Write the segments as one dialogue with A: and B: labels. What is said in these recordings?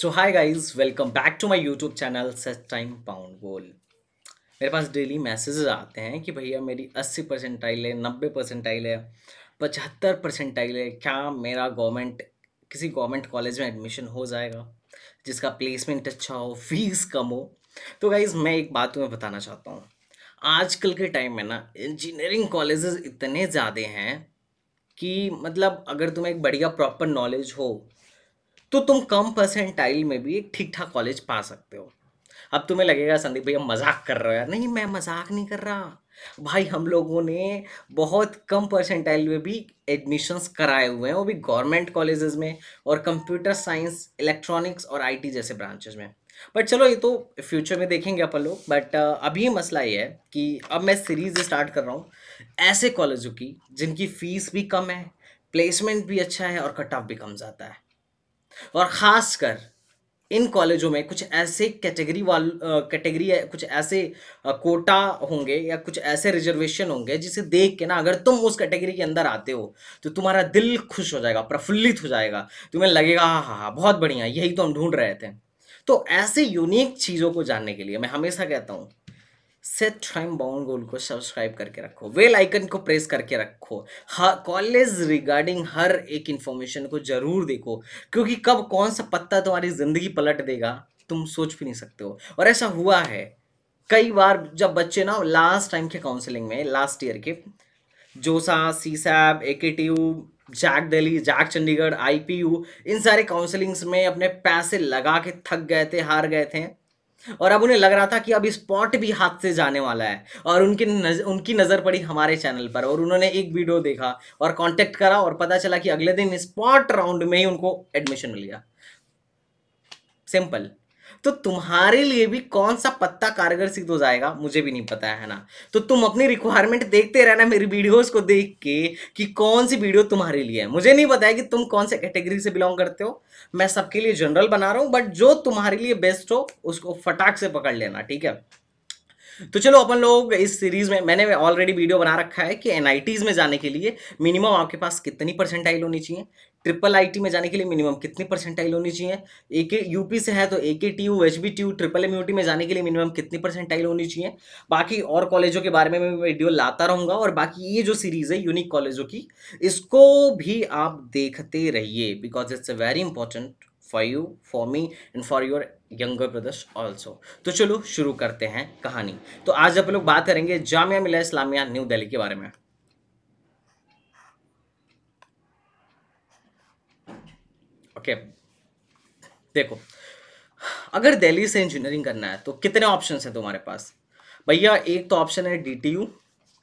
A: so hi guys welcome back to my YouTube channel सच time पाउंड गोल मेरे पास डेली मैसेजेस आते हैं कि भैया मेरी 80 परसेंटाइल है नब्बे परसेंट परसेंटाइल है पचहत्तर परसेंट आइल है क्या मेरा गवर्नमेंट किसी गवर्नमेंट कॉलेज में एडमिशन हो जाएगा जिसका प्लेसमेंट अच्छा हो फीस कम हो तो गाइज़ मैं एक बात तुम्हें बताना चाहता हूँ आजकल के टाइम में ना इंजीनियरिंग कॉलेजेस इतने ज़्यादा हैं कि मतलब अगर तुम्हें एक बढ़िया प्रॉपर नॉलेज हो तो तुम कम परसेंटाइल में भी एक ठीक ठाक कॉलेज पा सकते हो अब तुम्हें लगेगा संदीप भैया मजाक कर रहे हो यार नहीं मैं मजाक नहीं कर रहा भाई हम लोगों ने बहुत कम परसेंटाइल में भी एडमिशन्स कराए हुए हैं वो भी गवर्नमेंट कॉलेजेस में और कंप्यूटर साइंस इलेक्ट्रॉनिक्स और आईटी जैसे ब्रांचेस में बट चलो ये तो फ्यूचर में देखेंगे अपन लोग बट अभी मसला ये है कि अब मैं सीरीज स्टार्ट कर रहा हूँ ऐसे कॉलेजों की जिनकी फ़ीस भी कम है प्लेसमेंट भी अच्छा है और कट ऑफ भी कम जाता है और ख़ासकर इन कॉलेजों में कुछ ऐसे कैटेगरी वाल कैटेगरी कुछ ऐसे कोटा होंगे या कुछ ऐसे रिजर्वेशन होंगे जिसे देख के ना अगर तुम उस कैटेगरी के अंदर आते हो तो तुम्हारा दिल खुश हो जाएगा प्रफुल्लित हो जाएगा तुम्हें लगेगा हाँ हाँ हाँ बहुत बढ़िया यही तो हम ढूंढ रहे थे तो ऐसे यूनिक चीज़ों को जानने के लिए मैं हमेशा कहता हूँ सेट टाइम बाउंड गोल को सब्सक्राइब करके रखो वेल आइकन को प्रेस करके रखो कॉलेज रिगार्डिंग हर एक इन्फॉर्मेशन को जरूर देखो क्योंकि कब कौन सा पत्ता तुम्हारी ज़िंदगी पलट देगा तुम सोच भी नहीं सकते हो और ऐसा हुआ है कई बार जब बच्चे ना लास्ट टाइम के काउंसलिंग में लास्ट ईयर के JoSAA CSAB A K T U JAC Delhi JAC Chandigarh I P U इन सारे काउंसलिंग्स में अपने पैसे लगा के थक गए थे हार गए थे और अब उन्हें लग रहा था कि अब स्पॉट भी हाथ से जाने वाला है और उनकी नज, उनकी नज़र पड़ी हमारे चैनल पर और उन्होंने एक वीडियो देखा और कांटेक्ट करा और पता चला कि अगले दिन स्पॉट राउंड में ही उनको एडमिशन मिल गया सिंपल तो तुम्हारे लिए भी कौन सा पत्ता कारगर सिद्ध हो जाएगा मुझे भी नहीं पता है ना तो तुम अपनी रिक्वायरमेंट देखते रहना मेरी वीडियोस को देख के कि कौन सी वीडियो तुम्हारे लिए है मुझे नहीं पता है कि तुम कौन से कैटेगरी से बिलोंग करते हो मैं सबके लिए जनरल बना रहा हूं बट जो तुम्हारे लिए बेस्ट हो उसको फटाक से पकड़ लेना ठीक है तो चलो अपन लोग इस सीरीज में मैंने ऑलरेडी वीडियो बना रखा है कि एनआईटीज में जाने के लिए मिनिमम आपके पास कितनी परसेंटाइल होनी चाहिए ट्रिपल आईटी में जाने के लिए मिनिमम कितनी परसेंटाइल होनी चाहिए ए के यूपी से है तो A K T U H B T U triple M में जाने के लिए मिनिमम कितनी परसेंटाइल होनी चाहिए बाकी और कॉलेजों के बारे में मैं वीडियो लाता रहूँगा और बाकी ये जो सीरीज़ है यूनिक कॉलेजों की इसको भी आप देखते रहिए because it's a very important for you for me and for your younger brothers also तो चलो शुरू करते हैं कहानी तो आज आप लोग बात करेंगे जामिया मिला इस्लामिया न्यू दिल्ली के बारे में ओके देखो अगर दिल्ली से इंजीनियरिंग करना है तो कितने ऑप्शंस हैं तुम्हारे पास भैया एक तो ऑप्शन है डी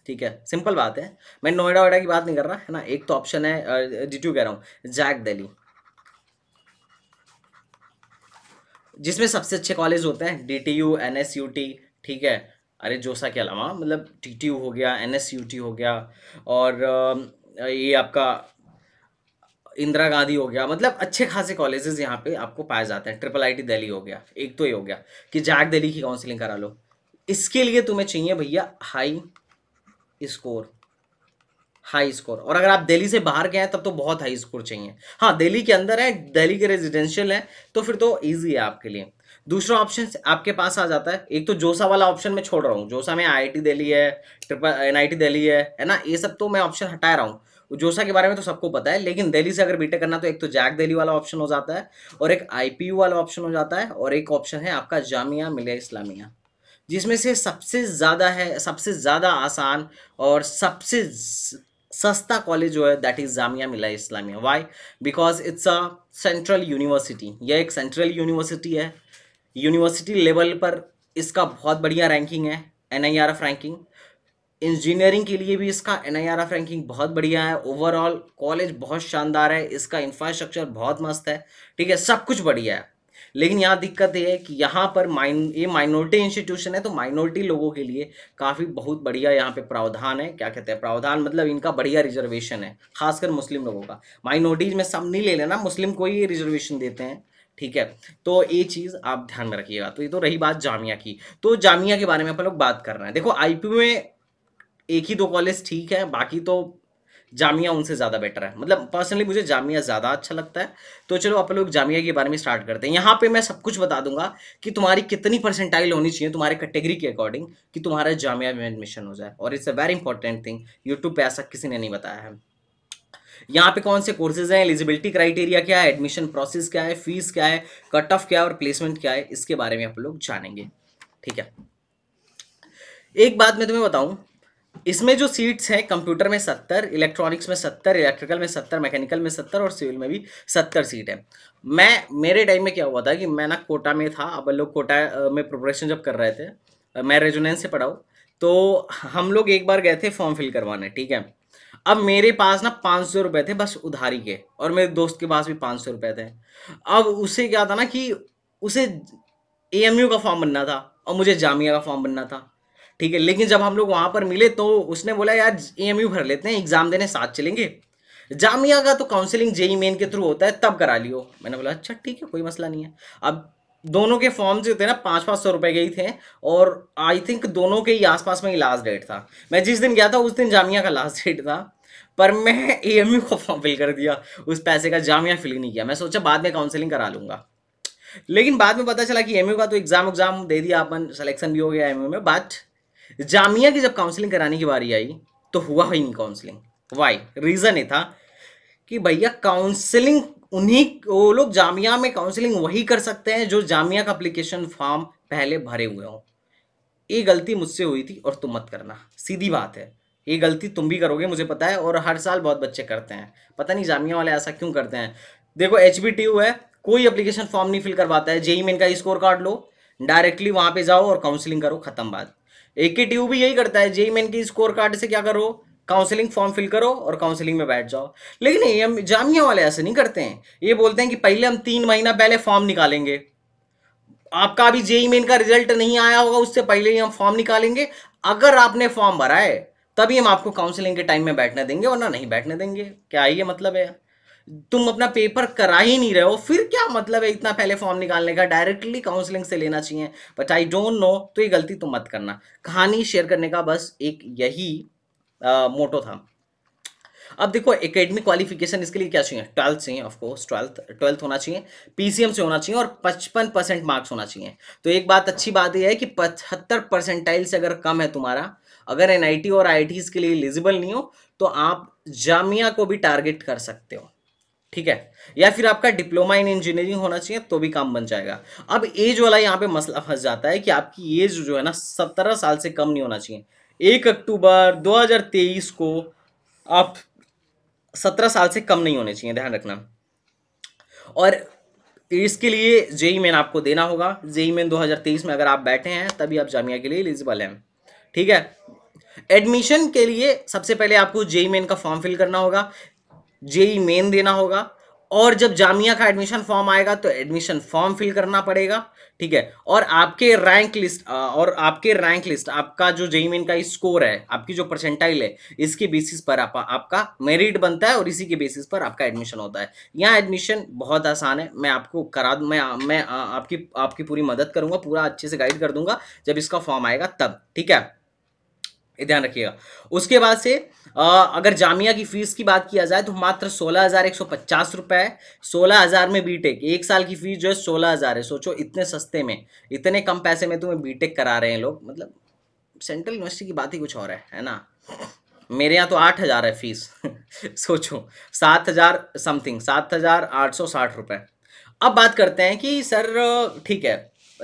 A: ठीक है सिंपल बात है मैं नोएडा वोएडा की बात नहीं कर रहा है ना एक तो ऑप्शन है डी कह रहा हूँ जैक दिल्ली जिसमें सबसे अच्छे कॉलेज होते हैं D T U N S U T ठीक है अरे जोसा के अलावा मतलब टी टी यू हो गया एन एस यू टी हो गया और ये आपका इंदिरा गांधी हो गया मतलब अच्छे खासे कॉलेजेस यहाँ पे आपको पाए जाते हैं ट्रिपल आई दिल्ली हो गया एक तो ये हो गया कि जैक दिल्ली की काउंसलिंग करा लो इसके लिए तुम्हें चाहिए भैया हाई स्कोर हाई स्कोर और अगर आप दिल्ली से बाहर गए हैं तब तो बहुत हाई स्कोर चाहिए हाँ दिल्ली के अंदर है दिल्ली के रेजिडेंशियल है तो फिर तो ईजी है आपके लिए दूसरा ऑप्शन आपके पास आ जाता है एक तो जोसा वाला ऑप्शन मैं छोड़ रहा हूँ जोसा में आई दिल्ली है ट्रिपल एन दिल्ली है है ना ये सब तो मैं ऑप्शन हटा रहा हूँ जोसा के बारे में तो सबको पता है लेकिन दिल्ली से अगर बीटेक करना तो एक तो जैक दिल्ली वाला ऑप्शन हो जाता है और एक आई वाला ऑप्शन हो जाता है और एक ऑप्शन है आपका जामिया मिलिया इस्लामिया जिसमें से सबसे ज़्यादा है सबसे ज़्यादा आसान और सबसे सस्ता कॉलेज जो है that is Jamia Millia Islamia why because it's a central university यह एक सेंट्रल यूनिवर्सिटी है यूनिवर्सिटी लेवल पर इसका बहुत बढ़िया रैंकिंग है N I R F ranking engineering के लिए भी इसका एन रैंकिंग बहुत बढ़िया है ओवरऑल कॉलेज बहुत शानदार है इसका इंफ्रास्ट्रक्चर बहुत मस्त है ठीक है सब कुछ बढ़िया है लेकिन यहाँ दिक्कत ये है कि यहाँ पर माइन ये माइनॉरिटी इंस्टीट्यूशन है तो माइनॉरिटी लोगों के लिए काफ़ी बहुत बढ़िया यहाँ पे प्रावधान है क्या कहते हैं प्रावधान मतलब इनका बढ़िया रिजर्वेशन है खासकर मुस्लिम लोगों का माइनॉरिटीज में सब नहीं ले लेना मुस्लिम को ही रिजर्वेशन देते हैं ठीक है तो ये चीज़ आप ध्यान में रखिएगा तो ये तो रही बात जामिया की तो जामिया के बारे में अपन लोग बात कर रहे हैं देखो आई में एक ही दो कॉलेज ठीक है बाकी तो जामिया उनसे ज़्यादा बेटर है मतलब पर्सनली मुझे जामिया ज़्यादा अच्छा लगता है तो चलो आप लोग जामिया के बारे में स्टार्ट करते हैं यहाँ पे मैं सब कुछ बता दूंगा कि तुम्हारी कितनी परसेंटाइल होनी चाहिए तुम्हारे कैटेगरी के अकॉर्डिंग कि तुम्हारा जामिया में एडमिशन हो जाए और it's a very important thing YouTube पर ऐसा किसी ने नहीं बताया है यहाँ पे कौन से कोर्सेज हैं एलिजिबिलिटी क्राइटेरिया क्या है एडमिशन प्रोसेस क्या है फीस क्या है कट ऑफ क्या है और प्लेसमेंट क्या है इसके बारे में आप लोग जानेंगे ठीक है एक बात मैं तुम्हें बताऊं इसमें जो सीट्स हैं कंप्यूटर में सत्तर इलेक्ट्रॉनिक्स में सत्तर इलेक्ट्रिकल में सत्तर मैकेनिकल में सत्तर और सिविल में भी सत्तर सीट है मैं मेरे टाइम में क्या हुआ था कि मैं ना कोटा में था अब लोग कोटा में प्रिपरेशन जब कर रहे थे मैं रेजुनेंस से पढ़ाऊँ तो हम लोग एक बार गए थे फॉर्म फिल करवाने ठीक है अब मेरे पास ना पाँच सौ रुपये थे बस उधारी के और मेरे दोस्त के पास भी पाँच सौ रुपये थे अब उसे क्या था ना कि उसे ए का फॉर्म बनना था और मुझे जामिया का फॉर्म बनना था ठीक है लेकिन जब हम लोग वहाँ पर मिले तो उसने बोला यार ए भर लेते हैं एग्ज़ाम देने साथ चलेंगे जामिया का तो काउंसलिंग जेई मेन के थ्रू होता है तब करा लियो मैंने बोला अच्छा ठीक है कोई मसला नहीं है अब दोनों के फॉर्म जो थे ना पाँच पाँच सौ रुपए के ही थे और आई थिंक दोनों के ही आसपास में ही लास्ट डेट था मैं जिस दिन गया था उस दिन जामिया का लास्ट डेट था पर मैं ए एम यू का फॉर्म फिल कर दिया उस पैसे का जामिया फिल ही नहीं किया मैं सोचा बाद में काउंसिलिंग करा लूँगा लेकिन बाद में पता चला कि एम का तो एग्ज़ाम एग्ज़ाम दे दिया अपन सिलेक्शन भी हो गया एम में बट जामिया की जब काउंसलिंग कराने की बारी आई तो हुआ ही नहीं काउंसलिंग वाई रीज़न ये था कि भैया काउंसलिंग उन्हीं वो लोग जामिया में काउंसलिंग वही कर सकते हैं जो जामिया का अप्लीकेशन फॉर्म पहले भरे हुए हों ये गलती मुझसे हुई थी और तुम मत करना सीधी बात है ये गलती तुम भी करोगे मुझे पता है और हर साल बहुत बच्चे करते हैं पता नहीं जामिया वाले ऐसा क्यों करते हैं देखो एच है कोई अप्लीकेशन फॉर्म नहीं फिल करवाता है जेई मेन का स्कोर कार्ड लो डायरेक्टली वहाँ पे जाओ और काउंसलिंग करो खत्म बात ए के टी भी यही करता है जेई मेन की स्कोर कार्ड से क्या करो काउंसलिंग फॉर्म फिल करो और काउंसलिंग में बैठ जाओ लेकिन ये हम जामिया वाले ऐसे नहीं करते हैं ये बोलते हैं कि पहले हम तीन महीना पहले फॉर्म निकालेंगे आपका अभी जेई मेन का रिजल्ट नहीं आया होगा उससे पहले ही हम फॉर्म निकालेंगे अगर आपने फॉर्म भरा है तभी हम आपको काउंसलिंग के टाइम में बैठने देंगे वरना नहीं बैठने देंगे क्या ये मतलब है तुम अपना पेपर करा ही नहीं रहे हो फिर क्या मतलब है इतना पहले फॉर्म निकालने का डायरेक्टली काउंसलिंग से लेना चाहिए बट आई डोंट नो तो ये गलती तुम मत करना कहानी शेयर करने का बस एक यही आ, मोटो था अब देखो एकेडमिक क्वालिफिकेशन इसके लिए क्या चाहिए ट्वेल्थ चाहिए ऑफकोर्स ट्वेल्थ ट्वेल्थ होना चाहिए पीसीएम से होना चाहिए और पचपन परसेंट मार्क्स होना चाहिए तो एक बात अच्छी बात यह है कि पचहत्तर परसेंटाइल से अगर कम है तुम्हारा अगर एन और आई के लिए एलिजिबल नहीं हो तो आप जामिया को भी टारगेट कर सकते हो ठीक है या फिर आपका डिप्लोमा इन इंजीनियरिंग होना चाहिए तो भी काम बन जाएगा अब एज वाला यहाँ पे मसला फंस जाता है कि आपकी एज जो है ना सत्रह साल से कम नहीं होना चाहिए एक अक्टूबर 2023 को आप सत्रह साल से कम नहीं होने चाहिए ध्यान रखना और इसके लिए जेई मेन आपको देना होगा जेई मेन 2023 में अगर आप बैठे हैं तभी आप जामिया के लिए एलिजिबल हैं ठीक है एडमिशन के लिए सबसे पहले आपको जेई मेन का फॉर्म फिल करना होगा जेई मेन देना होगा और जब जामिया का एडमिशन फॉर्म आएगा तो एडमिशन फॉर्म फिल करना पड़ेगा ठीक है और आपके रैंक लिस्ट और आपके रैंक लिस्ट आपका जो जेई मेन का स्कोर है आपकी जो परसेंटाइल है इसके बेसिस पर आप, आपका मेरिट बनता है और इसी के बेसिस पर आपका एडमिशन होता है यहाँ एडमिशन बहुत आसान है मैं आपको करा मैं मैं आपकी आपकी पूरी मदद करूंगा पूरा अच्छे से गाइड कर दूंगा जब इसका फॉर्म आएगा तब ठीक है ये ध्यान रखिएगा उसके बाद से आ, अगर जामिया की फीस की बात किया जाए तो मात्र सोलह हज़ार एक सौ पचास रुपये है सोलह हज़ार में बीटेक एक साल की फीस जो है सोलह हज़ार है सोचो इतने सस्ते में इतने कम पैसे में तुम्हें बीटेक करा रहे हैं लोग मतलब सेंट्रल यूनिवर्सिटी की बात ही कुछ और है है ना मेरे यहाँ तो आठ हज़ार है फीस सोचो सात हज़ार समथिंग सात हज़ार आठ सौ साठ रुपये अब बात करते हैं कि सर ठीक है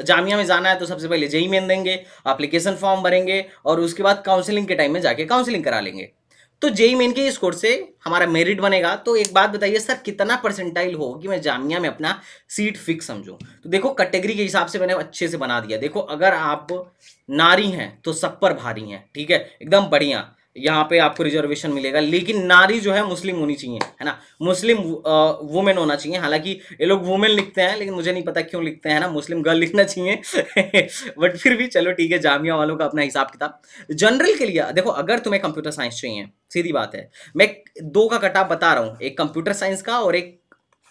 A: जामिया में जाना है तो सबसे पहले जेई मेन देंगे अप्लीकेशन फॉर्म भरेंगे और उसके बाद काउंसिलिंग के टाइम में जाके काउंसिलिंग करा लेंगे तो जेई मेन के स्कोर से हमारा मेरिट बनेगा तो एक बात बताइए सर कितना परसेंटाइल हो कि मैं जामिया में अपना सीट फिक्स समझूं तो देखो कैटेगरी के हिसाब से मैंने अच्छे से बना दिया देखो अगर आप नारी हैं तो सब पर भारी हैं ठीक है एकदम बढ़िया यहाँ पे आपको रिजर्वेशन मिलेगा लेकिन नारी जो है मुस्लिम होनी चाहिए है ना मुस्लिम वुमेन होना चाहिए हालांकि ये लोग वुमेन लिखते हैं लेकिन मुझे नहीं पता क्यों लिखते हैं ना मुस्लिम गर्ल लिखना चाहिए बट फिर भी चलो ठीक है जामिया वालों का अपना हिसाब किताब जनरल के लिए देखो अगर तुम्हें कंप्यूटर साइंस चाहिए सीधी बात है मैं दो का कटाव बता रहा हूँ एक कंप्यूटर साइंस का और एक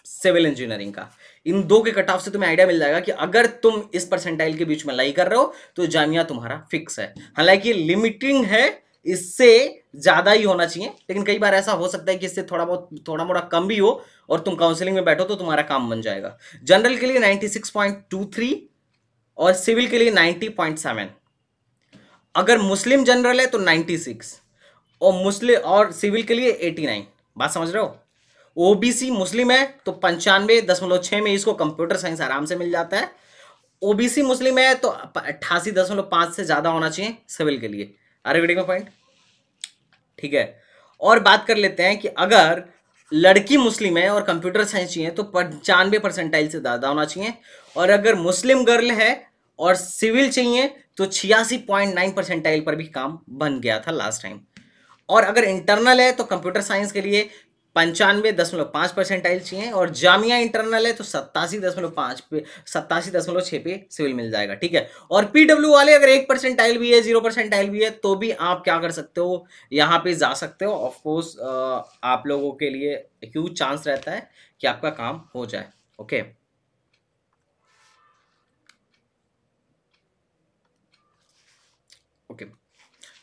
A: सिविल इंजीनियरिंग का इन दो के कट ऑफ से तुम्हें आइडिया मिल जाएगा कि अगर तुम इस परसेंटाइल के बीच में लाई कर रहे हो तो जामिया तुम्हारा फिक्स है हालांकि लिमिटिंग है इससे ज़्यादा ही होना चाहिए लेकिन कई बार ऐसा हो सकता है कि इससे थोड़ा बहुत थोड़ा मोड़ा कम भी हो और तुम काउंसलिंग में बैठो तो तुम्हारा काम बन जाएगा जनरल के लिए 96.23 और सिविल के लिए 90.7 अगर मुस्लिम जनरल है तो 96 और मुस्लिम और सिविल के लिए 89 बात समझ रहे हो ओबीसी मुस्लिम है तो पंचानवे दशमलव छः में इसको कंप्यूटर साइंस आराम से मिल जाता है ओबीसी मुस्लिम है तो अट्ठासी दशमलव पाँच से ज़्यादा होना चाहिए सिविल के लिए आर यू गेटिंग पॉइंट ठीक है और बात कर लेते हैं कि अगर लड़की मुस्लिम है और कंप्यूटर साइंस चाहिए तो पंचानवे परसेंटाइल से ज़्यादा होना चाहिए और अगर मुस्लिम गर्ल है और सिविल चाहिए तो छियासी पॉइंट नाइन परसेंटाइल पर भी काम बन गया था लास्ट टाइम और अगर इंटरनल है तो कंप्यूटर साइंस के लिए पंचानवे दशमलव पाँच परसेंटाइल चाहिए और जामिया इंटरनल है तो सत्तासी दशमलव पाँच पे सत्तासी दशमलव छः पे सिविल मिल जाएगा ठीक है और पीडब्ल्यू वाले अगर एक परसेंटाइल भी है जीरो परसेंटाइल भी है तो भी आप क्या कर सकते हो यहाँ पे जा सकते हो ऑफकोर्स आप लोगों के लिए ह्यूज चांस रहता है कि आपका काम हो जाए ओके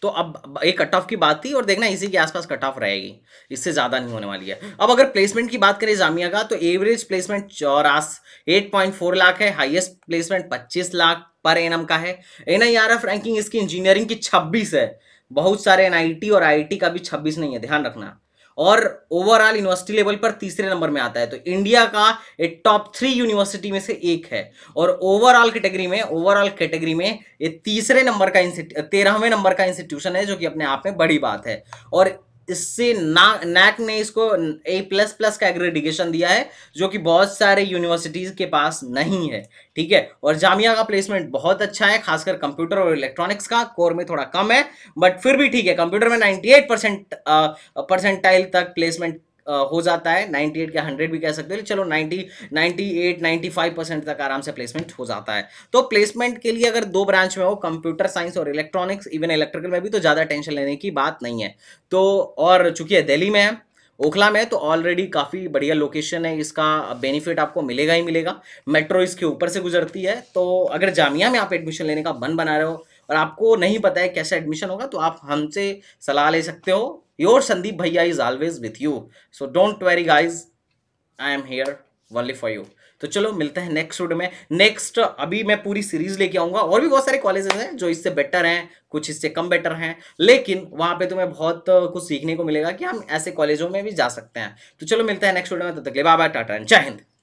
A: तो अब एक कट ऑफ की बात थी और देखना इसी के आसपास कट ऑफ रहेगी इससे ज़्यादा नहीं होने वाली है अब अगर प्लेसमेंट की बात करें जामिया का तो एवरेज प्लेसमेंट चौरास एट पॉइंट फोर लाख है हाईएस्ट प्लेसमेंट पच्चीस लाख पर एनम का है एन रैंकिंग इसकी इंजीनियरिंग की छब्बीस है बहुत सारे एन और आई का भी छब्बीस नहीं है ध्यान रखना और ओवरऑल यूनिवर्सिटी लेवल पर तीसरे नंबर में आता है तो इंडिया का एक टॉप थ्री यूनिवर्सिटी में से एक है और ओवरऑल कैटेगरी में ओवरऑल कैटेगरी में ये तीसरे नंबर का तेरहवें नंबर का इंस्टीट्यूशन है जो कि अपने आप में बड़ी बात है और इससे ना नैक ने इसको ए प्लस प्लस का एग्रीडिकेशन दिया है जो कि बहुत सारे यूनिवर्सिटीज़ के पास नहीं है ठीक है और जामिया का प्लेसमेंट बहुत अच्छा है खासकर कंप्यूटर और इलेक्ट्रॉनिक्स का कोर में थोड़ा कम है बट फिर भी ठीक है कंप्यूटर में 98 परसेंट परसेंटाइल तक प्लेसमेंट हो जाता है 98 के 100 भी कह सकते हो चलो 90 98 95 परसेंट तक आराम से प्लेसमेंट हो जाता है तो प्लेसमेंट के लिए अगर दो ब्रांच में हो कंप्यूटर साइंस और इलेक्ट्रॉनिक्स इवन इलेक्ट्रिकल में भी तो ज़्यादा टेंशन लेने की बात नहीं है तो और चूंकि दिल्ली में है ओखला में तो ऑलरेडी काफ़ी बढ़िया लोकेशन है इसका बेनिफिट आपको मिलेगा ही मिलेगा मेट्रो इसके ऊपर से गुजरती है तो अगर जामिया में आप एडमिशन लेने का मन बना रहे हो और आपको नहीं पता है कैसे एडमिशन होगा तो आप हमसे सलाह ले सकते हो योर संदीप भैया is always with you so don't worry guys I am here only for you तो चलो मिलते हैं नेक्स्ट वीडियो में नेक्स्ट अभी मैं पूरी सीरीज लेके आऊंगा और भी बहुत सारे कॉलेजेस हैं जो इससे बेटर हैं कुछ इससे कम बेटर हैं लेकिन वहां पे तुम्हें बहुत कुछ सीखने को मिलेगा कि हम ऐसे कॉलेजों में भी जा सकते हैं तो चलो मिलते हैं नेक्स्ट वीडियो में तब तो तक ले बाय टाटा जय हिंद